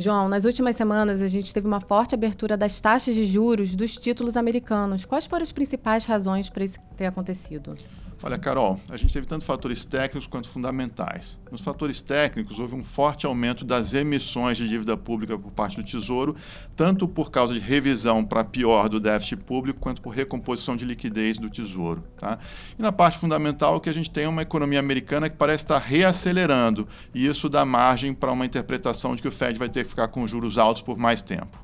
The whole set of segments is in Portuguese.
João, nas últimas semanas a gente teve uma forte abertura das taxas de juros dos títulos americanos. Quais foram as principais razões para isso ter acontecido? Olha, Carol, a gente teve tanto fatores técnicos quanto fundamentais. Nos fatores técnicos, houve um forte aumento das emissões de dívida pública por parte do Tesouro, tanto por causa de revisão para pior do déficit público, quanto por recomposição de liquidez do Tesouro. Tá? E na parte fundamental, o que a gente tem é uma economia americana que parece estar reacelerando, e isso dá margem para uma interpretação de que o Fed vai ter que ficar com juros altos por mais tempo.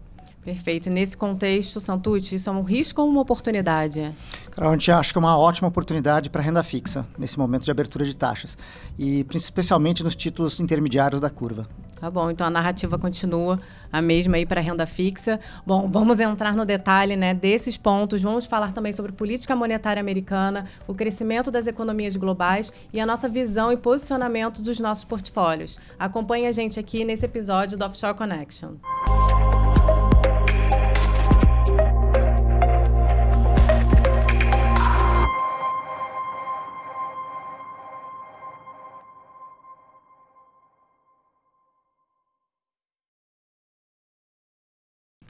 Perfeito. nesse contexto, Santucci, isso é um risco ou uma oportunidade? a gente acha que é uma ótima oportunidade para renda fixa, nesse momento de abertura de taxas. E especialmente nos títulos intermediários da curva. Tá bom, então a narrativa continua a mesma aí para renda fixa. Bom, vamos entrar no detalhe né, desses pontos. Vamos falar também sobre política monetária americana, o crescimento das economias globais e a nossa visão e posicionamento dos nossos portfólios. Acompanhe a gente aqui nesse episódio do Offshore Connection.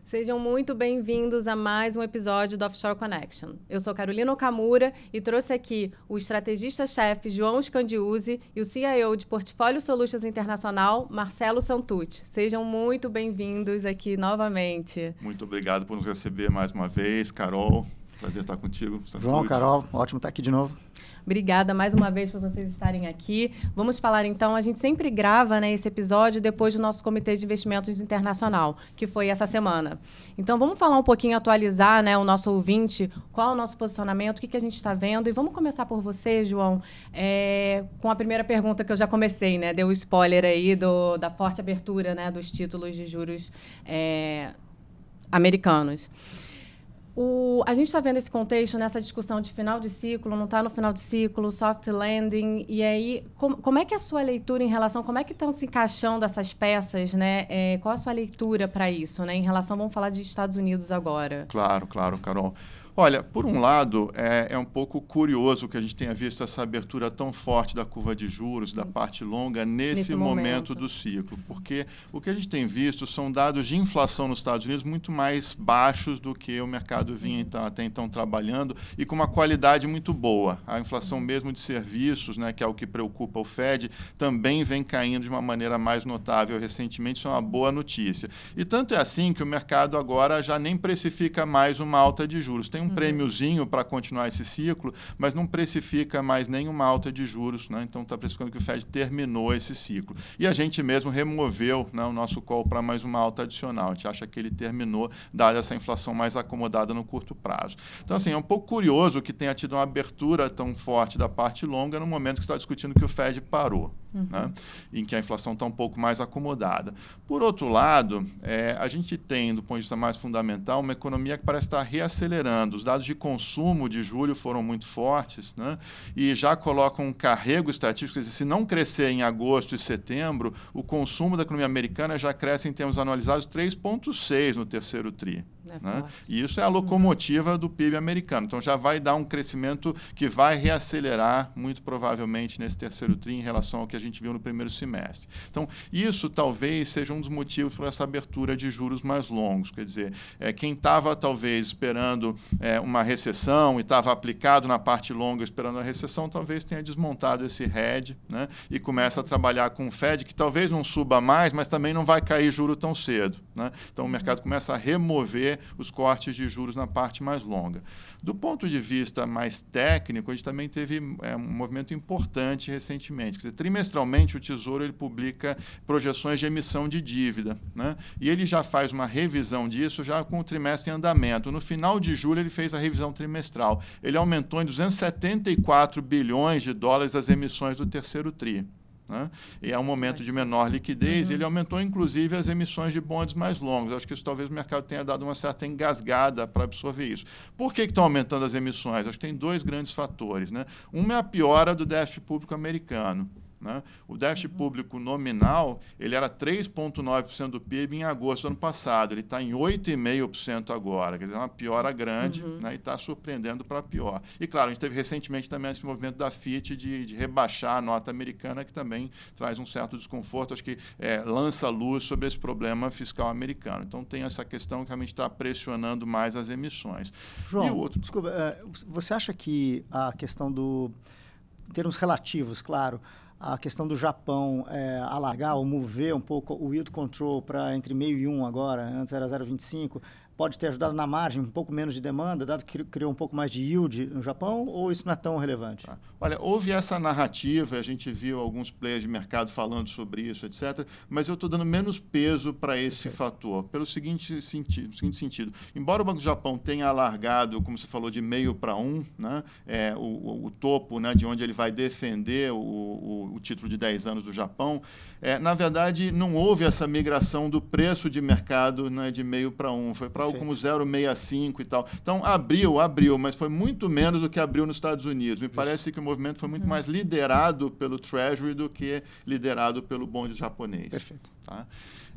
Sejam muito bem-vindos a mais um episódio do Offshore Connection. Eu sou Carolina Okamura e trouxe aqui o estrategista-chefe João Scandiuzzi e o CIO de Portfólio Solutions Internacional, Marcelo Santucci. Sejam muito bem-vindos aqui novamente. Muito obrigado por nos receber mais uma vez, Carol. Prazer estar contigo. João, Carol, ótimo estar aqui de novo. Obrigada mais uma vez por vocês estarem aqui. Vamos falar então, a gente sempre grava né, esse episódio depois do nosso Comitê de Investimentos Internacional, que foi essa semana. Então vamos falar um pouquinho, atualizar né, o nosso ouvinte, qual é o nosso posicionamento, o que, que a gente está vendo. E vamos começar por você, João, é, com a primeira pergunta que eu já comecei, né? Deu o spoiler aí do, da forte abertura né, dos títulos de juros é, americanos. O, a gente está vendo esse contexto nessa discussão de final de ciclo, não está no final de ciclo, soft landing, e aí com, como é que é a sua leitura em relação, como é que estão se encaixando essas peças, né? É, qual a sua leitura para isso, né? Em relação, vamos falar de Estados Unidos agora. Claro, claro, Carol. Olha, por um lado, é, é, um pouco curioso que a gente tenha visto essa abertura tão forte da curva de juros, da hum. parte longa, nesse, nesse momento. momento. do ciclo, porque o que a gente tem visto são dados de inflação nos Estados Unidos muito mais baixos do que o mercado vinha então, até então trabalhando e com uma qualidade muito boa. A inflação uhum. mesmo de serviços, né, que é o que preocupa o Fed, também vem caindo de uma maneira mais notável recentemente, isso é uma boa notícia. E tanto é assim que o mercado agora já nem precifica mais uma alta de juros. Tem um uhum. prêmiozinho para continuar esse ciclo, mas não precifica mais nenhuma alta de juros, né? então está precificando que o Fed terminou esse ciclo. E a gente mesmo removeu né, o nosso call para mais uma alta adicional, a gente acha que ele terminou, dada essa inflação mais acomodada no curto prazo. Então, assim, é um pouco curioso que tenha tido uma abertura tão forte da parte longa no momento que está discutindo que o Fed parou uhum. né? em que a inflação está um pouco mais acomodada. Por outro lado, é, a gente tem, do ponto de vista mais fundamental, uma economia que parece estar tá reacelerando. Os dados de consumo de julho foram muito fortes né? e já colocam um carrego estatístico, se não crescer em agosto e setembro, o consumo da economia americana já cresce em termos anualizados 3,6% no terceiro TRI. É né? E isso é a locomotiva uhum. do PIB americano. Então já vai dar um crescimento que vai reacelerar, muito provavelmente, nesse terceiro TRI em relação ao que a gente gente viu no primeiro semestre. Então, isso talvez seja um dos motivos para essa abertura de juros mais longos. Quer dizer, é, quem estava talvez esperando é, uma recessão e estava aplicado na parte longa esperando a recessão, talvez tenha desmontado esse head né, e começa a trabalhar com o Fed, que talvez não suba mais, mas também não vai cair juro tão cedo. Né? Então, o mercado começa a remover os cortes de juros na parte mais longa. Do ponto de vista mais técnico, a gente também teve é, um movimento importante recentemente. Quer dizer, trimestralmente, o Tesouro ele publica projeções de emissão de dívida. Né? E ele já faz uma revisão disso já com o trimestre em andamento. No final de julho, ele fez a revisão trimestral. Ele aumentou em 274 bilhões de dólares as emissões do terceiro TRI. Né? E é um momento de menor liquidez, uhum. ele aumentou inclusive as emissões de bondes mais longos. Acho que isso talvez o mercado tenha dado uma certa engasgada para absorver isso. Por que, estão aumentando as emissões? Acho que tem dois grandes fatores. Né? Um é a piora do déficit público americano. Né? O déficit uhum. público nominal ele era 3,9% do PIB em agosto do ano passado, ele está em 8,5% agora, quer dizer, é uma piora grande uhum. né? e está surpreendendo para pior. E claro, a gente teve recentemente também esse movimento da FIT de, de, rebaixar a nota americana, que também traz um certo desconforto, acho que é, lança luz sobre esse problema fiscal americano. Então tem essa questão que realmente está pressionando mais as emissões. João, e o outro... desculpa, é, você acha que a questão do. em termos relativos, claro a questão do Japão é, alargar ou mover um pouco o yield control para entre meio e um agora, antes era 0,25, pode ter ajudado na margem, um pouco menos de demanda, dado que criou um pouco mais de yield no Japão, ou isso não é tão relevante? Tá. Olha, houve essa narrativa, a gente viu alguns players de mercado falando sobre isso, etc., mas eu estou dando menos peso para esse Perfeito. fator, pelo seguinte sentido, seguinte sentido. Embora o Banco do Japão tenha alargado, como você falou, de meio para um, né, é, o, o, topo né, de onde ele vai defender o, o, o título de 10 anos do Japão, é, na verdade, não houve essa migração do preço de mercado né, de meio para um, foi para algo como 0,65 e tal. Então, abriu, abriu, mas foi muito menos do que abriu nos Estados Unidos. Me Justo. parece que o movimento foi muito hum. mais liderado pelo Treasury do que liderado pelo bonde japonês. Perfeito. Tá?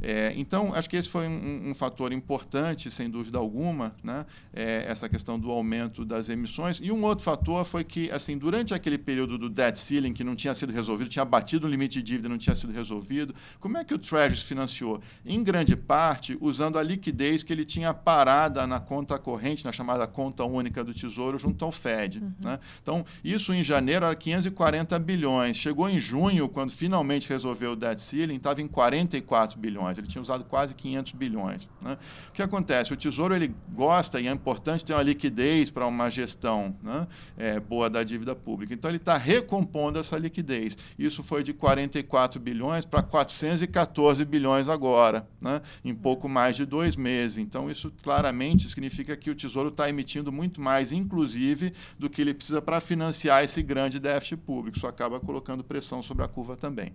É, então, acho que esse foi um, um, fator importante, sem dúvida alguma, né? É, essa questão do aumento das emissões. E um outro fator foi que, assim, durante aquele período do debt ceiling, que não tinha sido resolvido, tinha batido o limite de dívida, não tinha sido resolvido, como é que o Treasury financiou? Em grande parte, usando a liquidez que ele tinha parada na conta corrente, na chamada conta única do Tesouro, junto ao Fed. Uhum. Né? Então, isso em janeiro era 540 bilhões. Chegou em junho, quando finalmente resolveu o debt ceiling, estava em 44 bilhões bilhões, ele tinha usado quase 500 bilhões. Né? O que acontece? O Tesouro ele gosta e é importante ter uma liquidez para uma gestão né? é, boa da dívida pública. Então, ele está recompondo essa liquidez. Isso foi de 44 bilhões para 414 bilhões agora, né? em pouco mais de dois meses. Então, isso claramente significa que o Tesouro está emitindo muito mais, inclusive, do que ele precisa para financiar esse grande déficit público. Isso acaba colocando pressão sobre a curva também.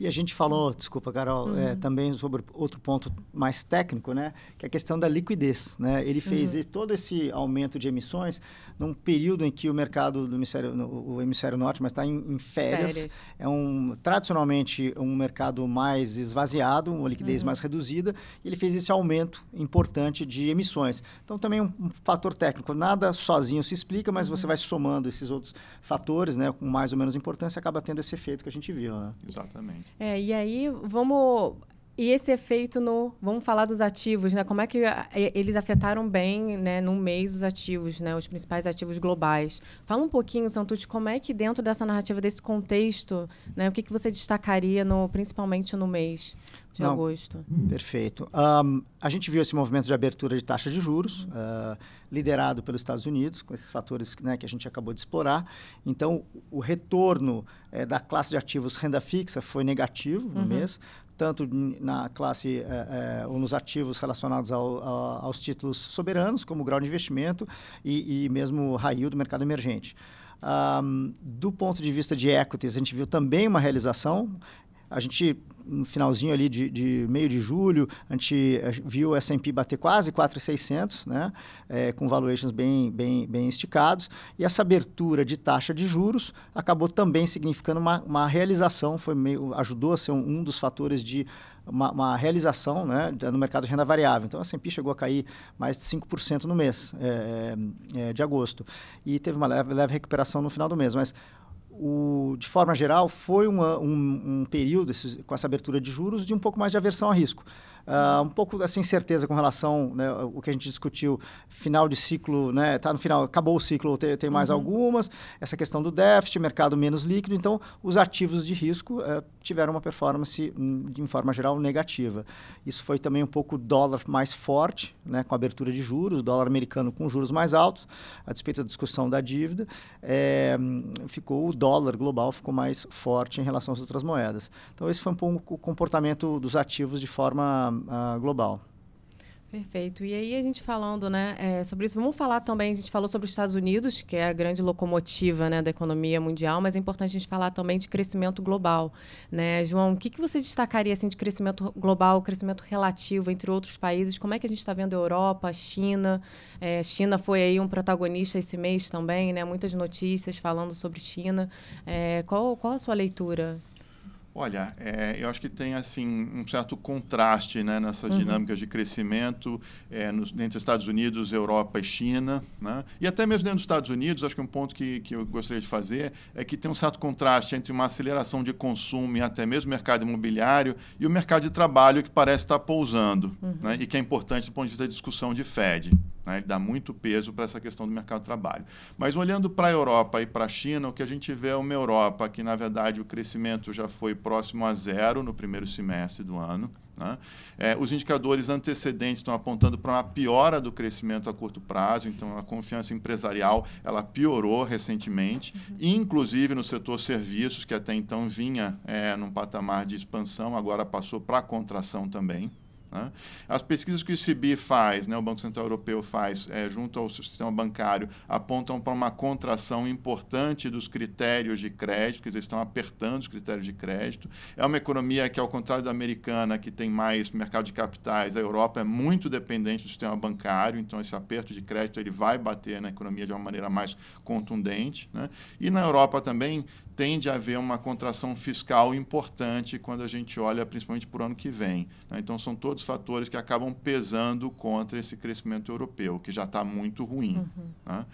E a gente falou, uhum. desculpa, Carol, é, uhum. é, também sobre outro ponto mais técnico, né? Que é a questão da liquidez, né? Ele fez uhum. todo esse aumento de emissões num período em que o mercado do hemisfério, o hemisfério norte, mas está em, em férias. férias. É um tradicionalmente um mercado mais esvaziado, uma liquidez uhum. mais reduzida. ele fez esse aumento importante de emissões. Então também é um, um fator técnico. Nada sozinho se explica, mas você uhum. vai somando esses outros fatores, né? Com mais ou menos importância, acaba tendo esse efeito que a gente viu, né? Exatamente. É, e aí vamos. E esse efeito no. Vamos falar dos ativos, né? Como é que é, eles afetaram bem, né, num mês os ativos, né? Os principais ativos globais. Fala um pouquinho, Santucci, como é que dentro dessa narrativa, desse contexto, né, o que, que você destacaria no, principalmente no mês? de Não. agosto. Hum. Perfeito. Um, a gente viu esse movimento de abertura de taxa de juros, uh, liderado pelos Estados Unidos, com esses fatores né, que a gente acabou de explorar. Então, o retorno é, da classe de ativos renda fixa foi negativo no uhum. mês, tanto na classe é, é, ou nos ativos relacionados ao, a, aos títulos soberanos, como o grau de investimento e, e mesmo o raio do mercado emergente. Um, do ponto de vista de equities, a gente viu também uma realização a gente no finalzinho ali de, de, meio de julho, a gente eh, viu o S&P bater quase 4,600, né? É, com valuations bem, bem, bem esticados. E essa abertura de taxa de juros acabou também significando uma, uma realização, foi meio, ajudou a ser um, um dos fatores de uma, uma, realização né, no mercado de renda variável. Então, o S&P chegou a cair mais de 5% no mês é, é, de agosto. E teve uma leve, leve recuperação no final do mês. Mas o, de forma geral, foi uma, um, um período, com essa abertura de juros, de um pouco mais de aversão a risco. Uh, um pouco essa assim, incerteza com relação né, o que a gente discutiu, final de ciclo, né? Tá no final, acabou o ciclo, tem, tem mais uhum. algumas. Essa questão do déficit, mercado menos líquido. Então, os ativos de risco uh, tiveram uma performance, hum, de forma geral, negativa. Isso foi também um pouco dólar mais forte, né? Com abertura de juros, dólar americano com juros mais altos, a despeito da discussão da dívida, é, ficou o dólar global ficou mais forte em relação às outras moedas. Então, esse foi um pouco o comportamento dos ativos de forma uh, global. Perfeito. E aí a gente falando, né, é, sobre isso, vamos falar também, a gente falou sobre os Estados Unidos, que é a grande locomotiva, né, da economia mundial, mas é importante a gente falar também de crescimento global, né? João, o que, que você destacaria, assim, de crescimento global, crescimento relativo entre outros países? Como é que a gente está vendo a Europa, a China? É, China foi aí um protagonista esse mês também, né? Muitas notícias falando sobre China. É, qual, qual a sua leitura? Olha, é, eu acho que tem assim um certo contraste né, nessas uhum. dinâmicas de crescimento é, nos, entre Estados Unidos, Europa e China. Né? E até mesmo dentro dos Estados Unidos, acho que um ponto que, que eu gostaria de fazer é que tem um certo contraste entre uma aceleração de consumo e até mesmo mercado imobiliário e o mercado de trabalho que parece estar pousando uhum. né? e que é importante do ponto de vista da discussão de Fed. Né? Ele dá muito peso para essa questão do mercado de trabalho. Mas olhando para a Europa e para a China, o que a gente vê é uma Europa que, na verdade, o crescimento já foi próximo a zero no primeiro semestre do ano. Né? É, os indicadores antecedentes estão apontando para uma piora do crescimento a curto prazo, então a confiança empresarial ela piorou recentemente, uhum. inclusive no setor serviços, que até então vinha é, num patamar de expansão, agora passou para contração também. Né? As pesquisas que o ICB faz, né, o Banco Central Europeu faz, é, junto ao sistema bancário, apontam para uma contração importante dos critérios de crédito, que eles estão apertando os critérios de crédito. É uma economia que, ao contrário da americana, que tem mais mercado de capitais, a Europa é muito dependente do sistema bancário, então esse aperto de crédito ele vai bater na economia de uma maneira mais contundente. Né? E na Europa também tende a haver uma contração fiscal importante quando a gente olha principalmente para o ano que vem. Né? Então, são todos fatores que acabam pesando contra esse crescimento europeu, que já está muito ruim. Uhum. Né?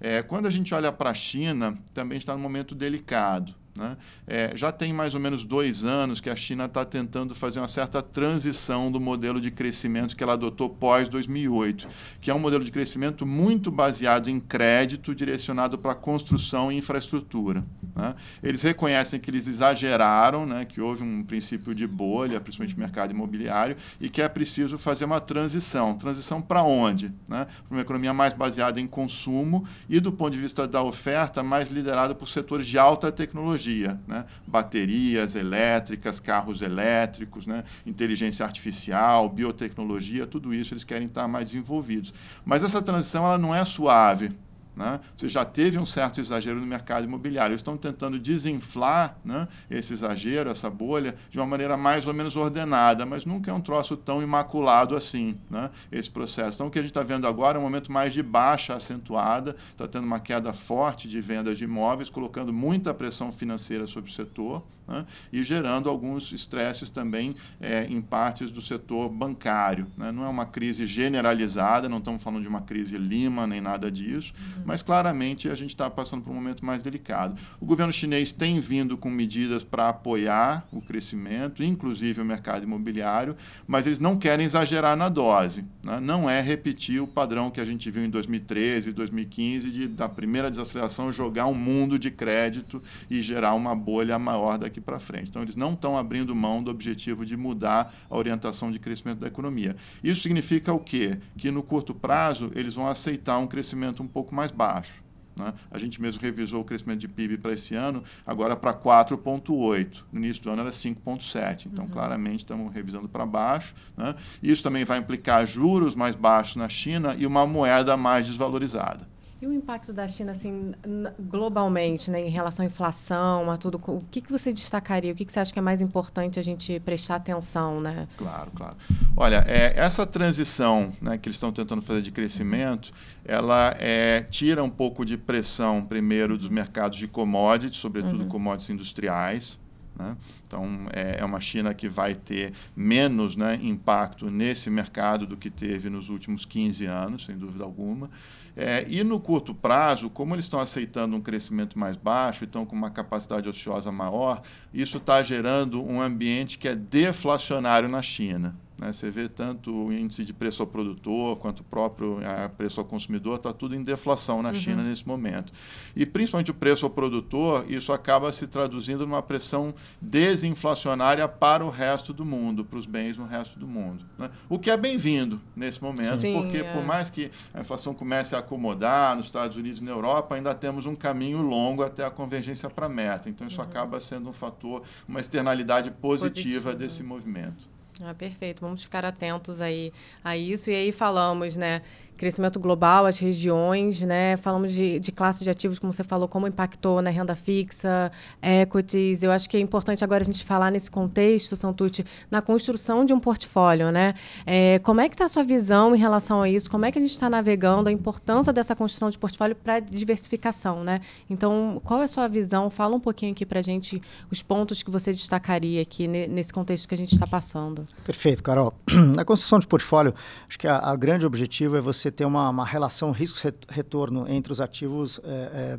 É, quando a gente olha para a China, também está num momento delicado. Né? É, já tem mais ou menos dois anos que a China está tentando fazer uma certa transição do modelo de crescimento que ela adotou pós-2008, que é um modelo de crescimento muito baseado em crédito, direcionado para construção e infraestrutura. Né? Eles reconhecem que eles exageraram, né? que houve um princípio de bolha, principalmente mercado imobiliário, e que é preciso fazer uma transição. Transição para onde? Né? Para uma economia mais baseada em consumo e, do ponto de vista da oferta, mais liderada por setores de alta tecnologia tecnologia, né? baterias elétricas, carros elétricos, né? inteligência artificial, biotecnologia, tudo isso eles querem estar mais envolvidos. Mas essa transição ela não é suave. Né? Você já teve um certo exagero no mercado imobiliário. Eles estão tentando desinflar né, esse exagero, essa bolha, de uma maneira mais ou menos ordenada, mas nunca é um troço tão imaculado assim, né, esse processo. Então, o que a gente está vendo agora é um momento mais de baixa acentuada, está tendo uma queda forte de vendas de imóveis, colocando muita pressão financeira sobre o setor né? e gerando alguns estresses também é, em partes do setor bancário. Né? Não é uma crise generalizada, não estamos falando de uma crise Lima nem nada disso, uhum. mas claramente a gente está passando por um momento mais delicado. O governo chinês tem vindo com medidas para apoiar o crescimento, inclusive o mercado imobiliário, mas eles não querem exagerar na dose. Né? Não é repetir o padrão que a gente viu em 2013, 2015, de, da primeira desaceleração jogar um mundo de crédito e gerar uma bolha maior da daqui para frente. Então, eles não estão abrindo mão do objetivo de mudar a orientação de crescimento da economia. Isso significa o quê? Que no curto prazo eles vão aceitar um crescimento um pouco mais baixo. Né? A gente mesmo revisou o crescimento de PIB para esse ano, agora para 4,8. No início do ano era 5,7. Então, uhum. claramente, estamos revisando para baixo. Né? Isso também vai implicar juros mais baixos na China e uma moeda mais desvalorizada. E o impacto da China, assim, globalmente, né, em relação à inflação, a tudo, o que, que você destacaria? O que, que você acha que é mais importante a gente prestar atenção, né? Claro, claro. Olha, é, essa transição né, que eles estão tentando fazer de crescimento, ela é, tira um pouco de pressão, primeiro, dos mercados de commodities, sobretudo uhum. commodities industriais, né? Então, é, é uma China que vai ter menos né, impacto nesse mercado do que teve nos últimos 15 anos, sem dúvida alguma. É, e no curto prazo, como eles estão aceitando um crescimento mais baixo, estão com uma capacidade ociosa maior, isso está gerando um ambiente que é deflacionário na China. Né? Você vê tanto o índice de preço ao produtor quanto o próprio preço ao consumidor, está tudo em deflação na uhum. China nesse momento. E principalmente o preço ao produtor, isso acaba se traduzindo numa pressão desinflacionária para o resto do mundo, para os bens no resto do mundo. Né? O que é bem-vindo nesse momento, Sim, porque é. por mais que a inflação comece a acomodar nos Estados Unidos e na Europa, ainda temos um caminho longo até a convergência para a meta. Então, isso uhum. acaba sendo um fator, uma externalidade positiva desse movimento. Ah, perfeito. Vamos ficar atentos aí a isso. E aí falamos, né, crescimento global, as regiões, né? Falamos de, de classe de ativos, como você falou, como impactou na né? renda fixa, equities. Eu acho que é importante agora a gente falar nesse contexto, Santucci, na construção de um portfólio, né? É, como é que está a sua visão em relação a isso? Como é que a gente está navegando a importância dessa construção de portfólio para diversificação, né? Então, qual é a sua visão? Fala um pouquinho aqui para a gente os pontos que você destacaria aqui nesse contexto que a gente está passando. Perfeito, Carol. Na construção de portfólio, acho que o a grande objetivo é você você ter uma, uma relação risco-retorno entre os ativos é, é,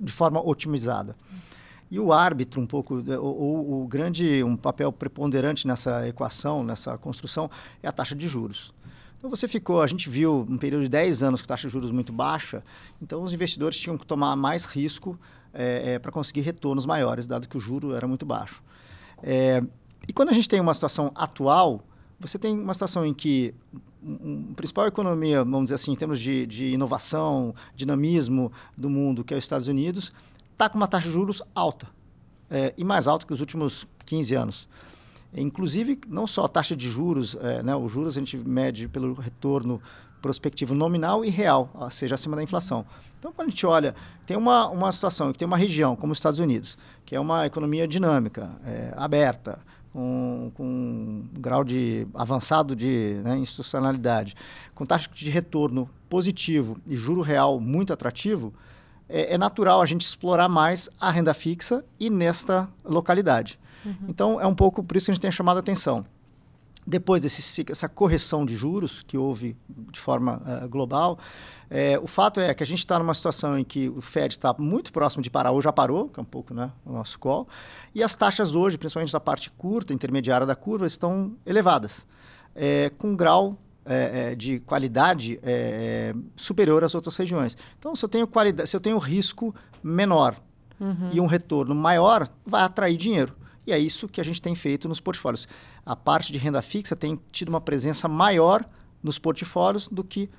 de forma otimizada. E o árbitro, um pouco, é, ou o, grande, um papel preponderante nessa equação, nessa construção, é a taxa de juros. Então você ficou, a gente viu um período de 10 anos com taxa de juros muito baixa, então os investidores tinham que tomar mais risco é, é, para conseguir retornos maiores, dado que o juro era muito baixo. É, e quando a gente tem uma situação atual, você tem uma situação em que um, principal economia, vamos dizer assim, em termos de, de inovação, dinamismo do mundo, que é os Estados Unidos, está com uma taxa de juros alta, é, e mais alta que os últimos 15 anos. Inclusive, não só a taxa de juros, é, né, os juros a gente mede pelo retorno prospectivo nominal e real, ou seja, acima da inflação. Então, quando a gente olha, tem uma, uma situação, que tem uma região, como os Estados Unidos, que é uma economia dinâmica, é, aberta, com, com um grau de avançado de né, institucionalidade, com taxa de retorno positivo e juro real muito atrativo, é, é natural a gente explorar mais a renda fixa e nesta localidade. Uhum. Então, é um pouco por isso que a gente tem chamado a atenção depois dessa correção de juros que houve de forma uh, global, é, o fato é que a gente está numa situação em que o Fed está muito próximo de parar, ou já parou, que é um pouco né, o nosso call, e as taxas hoje, principalmente na parte curta, intermediária da curva, estão elevadas, é, com um grau é, de qualidade superior às outras regiões. Então, se eu tenho, qualidade, se eu tenho risco menor uhum. e um retorno maior, vai atrair dinheiro. E é isso que a gente tem feito nos portfólios. A parte de renda fixa tem tido uma presença maior nos portfólios do que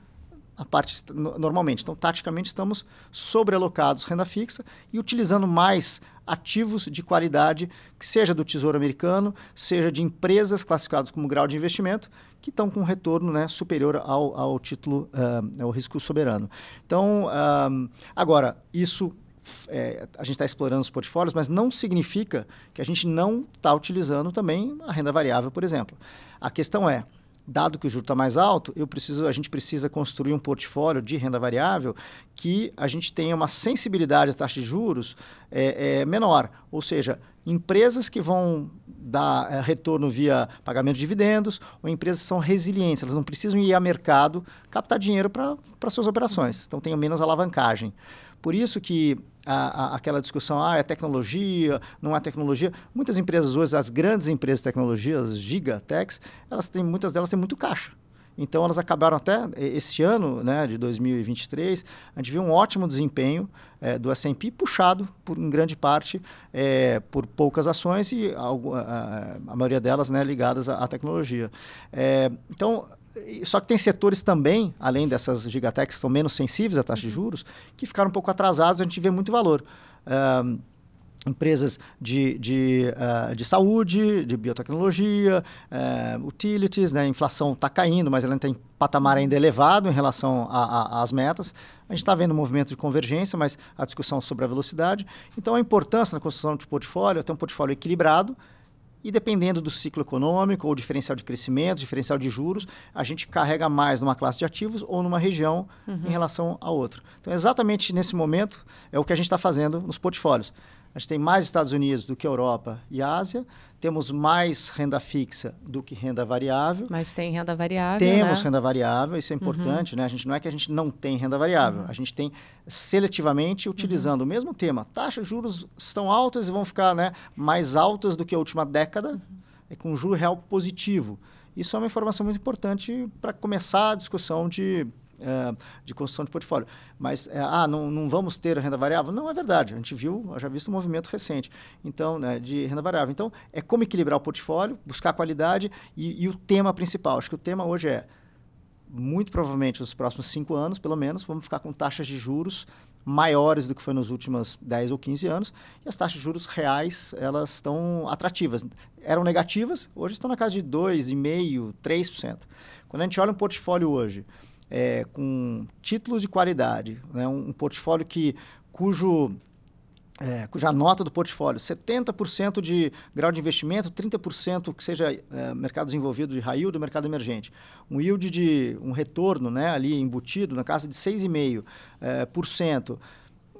a parte normalmente. Então, taticamente, estamos sobrealocados renda fixa e utilizando mais ativos de qualidade, que seja do Tesouro Americano, seja de empresas classificadas como grau de investimento, que estão com retorno né, superior ao, ao título, uh, ao risco soberano. Então, uh, agora, isso é, a gente está explorando os portfólios, mas não significa que a gente não está utilizando também a renda variável, por exemplo. A questão é, dado que o juro está mais alto, eu preciso, a gente precisa construir um portfólio de renda variável que a gente tenha uma sensibilidade à taxa de juros é, é, menor. Ou seja, empresas que vão dar é, retorno via pagamento de dividendos ou empresas que são resilientes, elas não precisam ir a mercado captar dinheiro para suas operações. Então, tem menos alavancagem. Por isso que a, a, aquela discussão, ah, é tecnologia, não é tecnologia. Muitas empresas hoje, as grandes empresas de tecnologia, as gigatechs, elas têm, muitas delas têm muito caixa. Então, elas acabaram até este ano, né, de 2023, a gente viu um ótimo desempenho é, do S&P, puxado, por, em grande parte, é, por poucas ações e a, a, a maioria delas né, ligadas à, à tecnologia. É, então, só que tem setores também, além dessas gigatechs que são menos sensíveis à taxa de uhum. juros, que ficaram um pouco atrasados, a gente vê muito valor. empresas de, de, uh, de saúde, de biotecnologia, uh, utilities, né? a inflação está caindo, mas ela tem patamar ainda elevado em relação às metas. A gente está vendo um movimento de convergência, mas a discussão sobre a velocidade. Então, a importância na construção de portfólio é ter um portfólio equilibrado, e dependendo do ciclo econômico ou diferencial de crescimento, diferencial de juros, a gente carrega mais numa classe de ativos ou numa região uhum. em relação a outra. Então, exatamente nesse momento é o que a gente está fazendo nos portfólios. A gente tem mais Estados Unidos do que Europa e Ásia, temos mais renda fixa do que renda variável. Mas tem renda variável. Temos né? renda variável, isso é uhum. importante, uhum. né? A gente não é que a gente não tem renda variável, uhum. a gente tem seletivamente utilizando uhum. o mesmo tema. Taxas de juros estão altas e vão ficar né, mais altas do que a última década, uhum. é, com juro real positivo. Isso é uma informação muito importante para começar a discussão de é, de construção de portfólio. Mas, é, ah, não, não vamos ter renda variável? Não é verdade. A gente viu, já visto um movimento recente então né, de renda variável. Então, é como equilibrar o portfólio, buscar qualidade e, e o tema principal. Acho que o tema hoje é, muito provavelmente nos próximos cinco anos, pelo menos, vamos ficar com taxas de juros maiores do que foi nos últimos 10 ou 15 anos, e as taxas de juros reais, elas estão atrativas. Eram negativas, hoje estão na casa de 2,5%, 3%. Quando a gente olha um portfólio hoje, é, com títulos de qualidade, né? um, um portfólio que, cujo é, cuja nota do portfólio, 70% de grau de investimento, 30% que seja é, mercado desenvolvido de raio do mercado emergente. Um yield de um retorno né, ali embutido na casa de 6,5%. É, por cento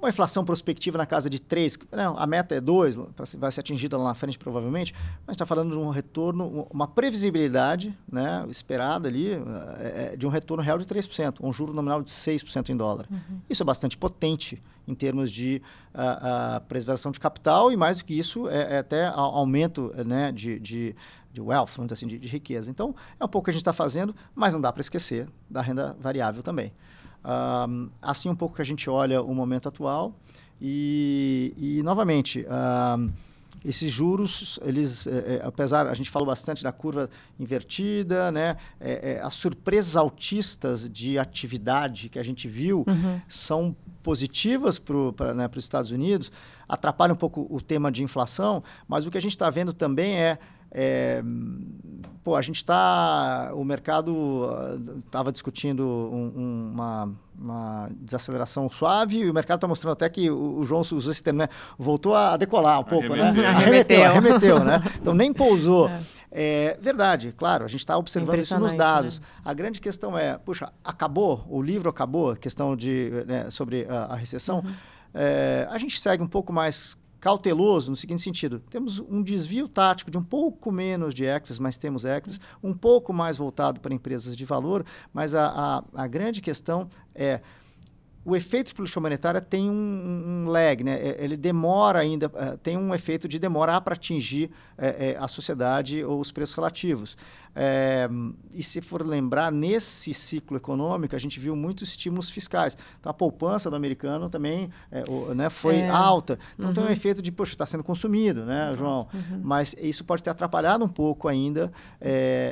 uma inflação prospectiva na casa de 3, não, a meta é 2, vai ser atingida lá na frente provavelmente, mas está falando de um retorno, uma previsibilidade né, esperada ali é, de um retorno real de 3%, um juro nominal de 6% em dólar. Uhum. Isso é bastante potente em termos de a ah, ah, preservação de capital e mais do que isso, é, é até aumento né, de, de de wealth, assim, de, de, riqueza. Então, é um pouco que a gente está fazendo, mas não dá para esquecer da renda variável também. Uh, assim um pouco que a gente olha o momento atual e, e novamente, uh, esses juros, eles, é, é, apesar, a gente falou bastante da curva invertida, né? É, é as surpresas altistas de atividade que a gente viu uhum. são positivas para né, os Estados Unidos, atrapalha um pouco o tema de inflação, mas o que a gente está vendo também é é, pô, a gente está. O mercado estava ah, discutindo um, um, uma, uma, desaceleração suave e o mercado está mostrando até que o, o João usou esse termo, né? Voltou a decolar um pouco, né? arremeteu. né? Arremeteu, arremeteu, né? Então nem pousou. É. É, verdade, claro, a gente está observando isso nos dados. Né? A grande questão é, puxa, acabou, o livro acabou, questão de, né, sobre a, a recessão. Uhum. É, a gente segue um pouco mais cauteloso no seguinte sentido: temos um desvio tático de um pouco menos de equities, mas temos equities, um pouco mais voltado para empresas de valor, mas a, a, a grande questão é o efeito de política monetária tem um, um lag, né? É, ele demora ainda, é, tem um efeito de demorar para atingir é, a sociedade ou os preços relativos. e se for lembrar, nesse ciclo econômico, a gente viu muitos estímulos fiscais. Então, a poupança do americano também o, né, foi é. alta. Então, uhum. tem um uhum. efeito de, poxa, está sendo consumido, né, uhum. João? Uhum. Mas isso pode ter atrapalhado um pouco ainda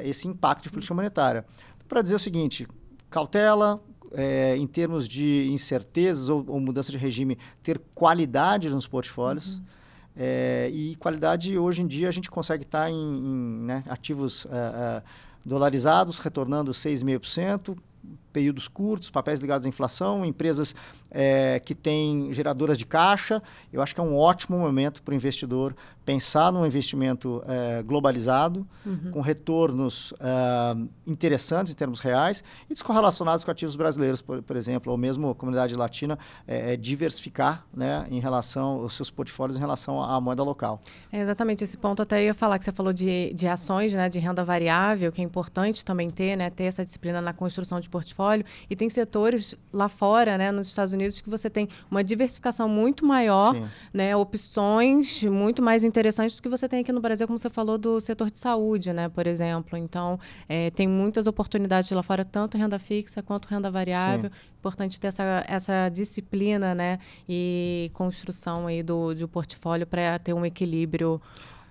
esse impacto de política monetária. Então, para dizer o seguinte, cautela, é, em termos de incertezas ou, ou, mudança de regime, ter qualidade nos portfólios. Uhum. É, e qualidade, hoje em dia, a gente consegue estar em, em né, ativos uh, uh, dolarizados, retornando 6,5%, períodos curtos, papéis ligados à inflação, empresas é, que tem geradoras de caixa. Eu acho que é um ótimo momento para o investidor pensar num investimento é, globalizado, uhum. com retornos é, interessantes em termos reais e descorrelacionados com ativos brasileiros, por, por exemplo, ou mesmo a comunidade latina, é, é diversificar né, em relação os seus portfólios em relação à moeda local. É exatamente esse ponto. Até ia falar que você falou de, de ações, né, de renda variável, que é importante também ter, né, ter essa disciplina na construção de portfólio. E tem setores lá fora, né, nos Estados Unidos, Unidos que você tem uma diversificação muito maior, Sim. né, opções muito mais interessantes do que você tem aqui no Brasil, como você falou do setor de saúde, né, por exemplo. Então, é, tem muitas oportunidades lá fora, tanto renda fixa quanto renda variável. Sim. Importante ter essa, essa disciplina, né, e construção aí do, do portfólio para ter um equilíbrio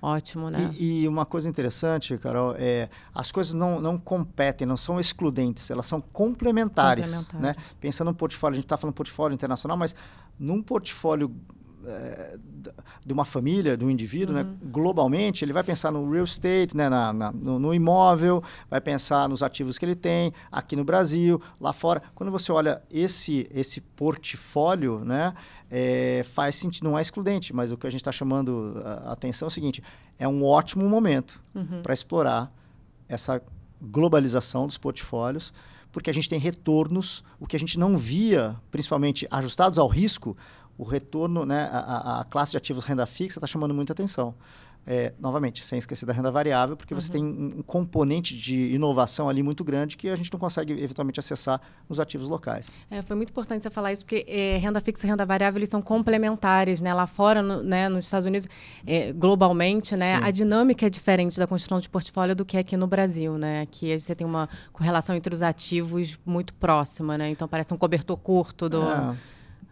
Ótimo, né? E, e, uma coisa interessante, Carol, é as coisas não, não competem, não são excludentes, elas são complementares. Né? complementares. Né? Pensando no portfólio, a gente está falando portfólio internacional, mas num portfólio é, de uma família, de um indivíduo, né, uhum. né? globalmente, ele vai pensar no real estate, né? Na, na, no, no, imóvel, vai pensar nos ativos que ele tem aqui no Brasil, lá fora. Quando você olha esse, esse portfólio, né? É, faz sentido, não é excludente, mas o que a gente está chamando a atenção é o seguinte: é um ótimo momento uhum. para explorar essa globalização dos portfólios porque a gente tem retornos, o que a gente não via, principalmente ajustados ao risco, o retorno, né, a, a classe de ativos renda fixa está chamando muita atenção. É, novamente, sem esquecer da renda variável, porque uhum. você tem um, um componente de inovação ali muito grande que a gente não consegue eventualmente acessar nos ativos locais. É, foi muito importante você falar isso, porque é, renda fixa e renda variável eles são complementares, né? Lá fora, no, né, nos Estados Unidos, é, globalmente, né, a dinâmica é diferente da construção de portfólio do que aqui no Brasil, né? Aqui você tem uma correlação entre os ativos muito próxima, né? Então parece um cobertor curto do é.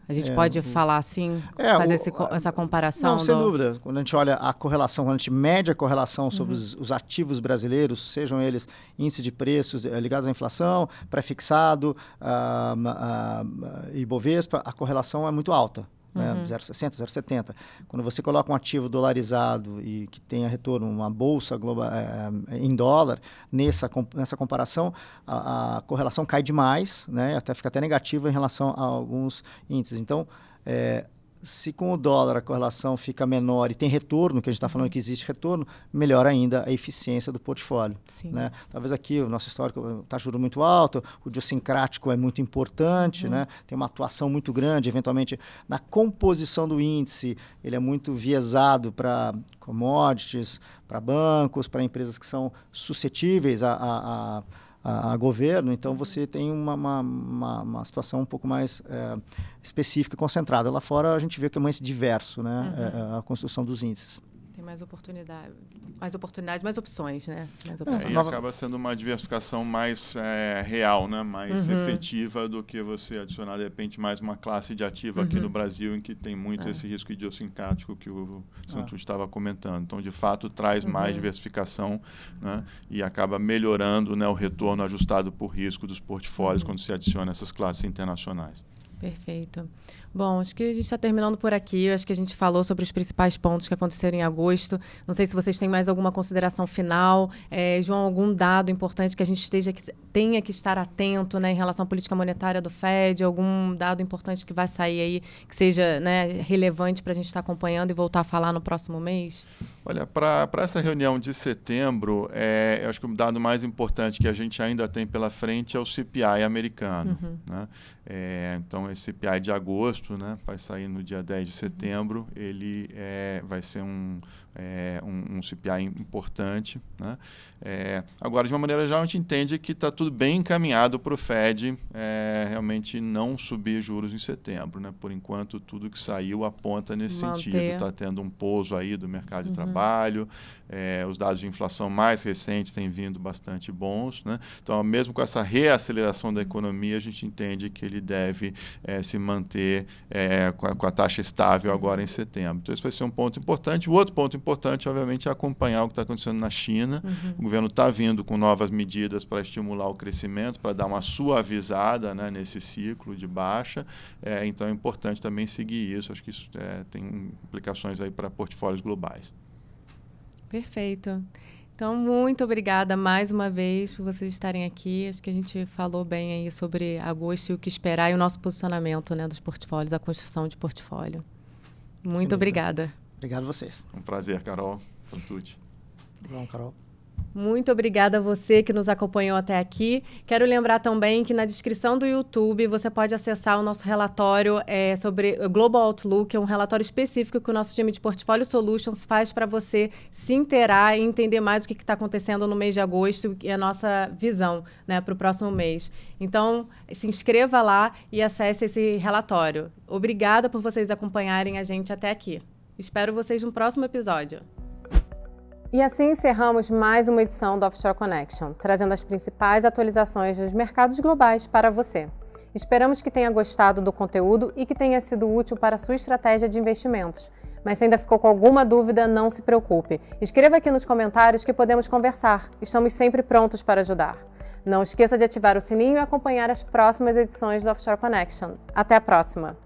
A gente é, pode hum. falar assim, é, fazer o, esse, essa comparação? Não, do... sem dúvida. Quando a gente olha a correlação, quando a gente mede a correlação sobre uhum. os, os, ativos brasileiros, sejam eles índice de preços eh, ligados à inflação, pré-fixado, uh, uh, Ibovespa, a correlação é muito alta né? 0,60, uhum. 0,70. Quando você coloca um ativo dolarizado e que tenha retorno, uma bolsa global, é, eh, eh, em dólar, nessa, nessa comparação, a, a, correlação cai demais, né? até fica até negativa em relação a alguns índices. Então, é, se com o dólar a correlação fica menor e tem retorno, que a gente está falando uhum. que existe retorno, melhor ainda a eficiência do portfólio. Né? Talvez aqui o nosso histórico está eh, juro muito alto, o idiosincrático é muito importante, né? Uhum. tem uma atuação muito grande, eventualmente na composição do índice, ele é muito viesado para commodities, para bancos, para empresas que são suscetíveis a, a, a a, a governo, então você tem uma, uma, uma, uma situação um pouco mais é, específica e concentrada. Lá fora a gente vê que é mais diverso né, uhum. É, é, a construção dos índices tem mais oportunidade, mais oportunidades, mais opções, né? Mais é, opções. É, e acaba sendo uma diversificação mais é, real, né? Mais uhum. efetiva do que você adicionar de repente mais uma classe de ativo uhum. aqui no Brasil em que tem muito é. esse risco idiosincrático que o Santos ah. estava comentando. Então, de fato, traz uhum. mais diversificação, né? E acaba melhorando, né, o retorno ajustado por risco dos portfólios uhum. quando se adiciona essas classes internacionais. Perfeito. Bom, acho que a gente está terminando por aqui. Acho que a gente falou sobre os principais pontos que aconteceram em agosto. Não sei se vocês têm mais alguma consideração final, é, João, algum dado importante que a gente esteja que, tenha que estar atento né, em relação à política monetária do Fed, algum dado importante que vai sair aí que seja né, relevante para a gente estar tá acompanhando e voltar a falar no próximo mês? Olha, para essa reunião de setembro, é, acho que o dado mais importante que a gente ainda tem pela frente é o CPI americano. Uhum. Né? É, então, esse CPI de agosto né, vai sair no dia 10 de uhum. setembro. Ele é, vai ser um, é, um, um, CPI importante. Né? É, agora, de uma maneira geral, a gente entende que está tudo bem encaminhado para o Fed é, realmente não subir juros em setembro. Né? Por enquanto, tudo que saiu aponta nesse Manter. sentido. Está tendo um pouso aí do mercado uhum. de trabalho, é, os dados de inflação mais recentes têm vindo bastante bons. Né? Então, mesmo com essa reaceleração da economia, a gente entende que ele deve é, se manter é, com a, com, a, taxa estável agora em setembro. Então, esse vai ser um ponto importante. O outro ponto importante importante, obviamente, é acompanhar o que está acontecendo na China. Uhum. O governo está vindo com novas medidas para estimular o crescimento, para dar uma suavizada né, nesse ciclo de baixa. É, então, é importante também seguir isso. Acho que isso é, tem implicações aí para portfólios globais. Perfeito. Então, muito obrigada mais uma vez por vocês estarem aqui. Acho que a gente falou bem aí sobre agosto e o que esperar e o nosso posicionamento né, dos portfólios, a construção de portfólio. Muito Sim, obrigada. Obrigado a vocês. Um prazer, Carol Santucci. Bom, Carol. Muito obrigada a você que nos acompanhou até aqui. Quero lembrar também que na descrição do YouTube você pode acessar o nosso relatório é, sobre Global Outlook, é um relatório específico que o nosso time de Portfólio Solutions faz para você se inteirar e entender mais o que está acontecendo no mês de agosto e a nossa visão né, para o próximo mês. Então, se inscreva lá e acesse esse relatório. Obrigada por vocês acompanharem a gente até aqui. Espero vocês no próximo episódio. E assim encerramos mais uma edição do Offshore Connection, trazendo as principais atualizações dos mercados globais para você. Esperamos que tenha gostado do conteúdo e que tenha sido útil para a sua estratégia de investimentos. Mas se ainda ficou com alguma dúvida, não se preocupe. Escreva aqui nos comentários que podemos conversar. Estamos sempre prontos para ajudar. Não esqueça de ativar o sininho e acompanhar as próximas edições do Offshore Connection. Até a próxima!